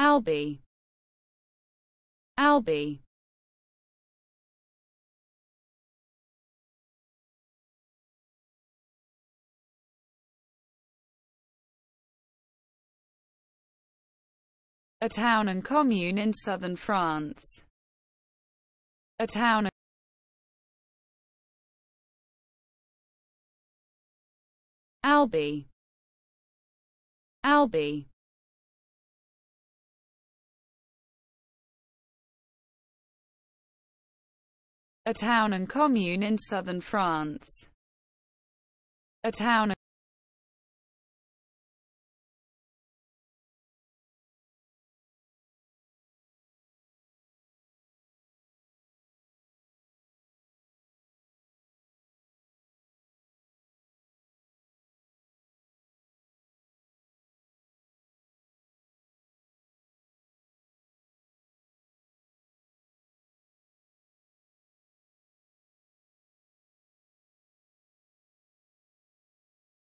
Albi Albi A town and commune in southern France. A town Albi Albi a town and commune in southern France. A town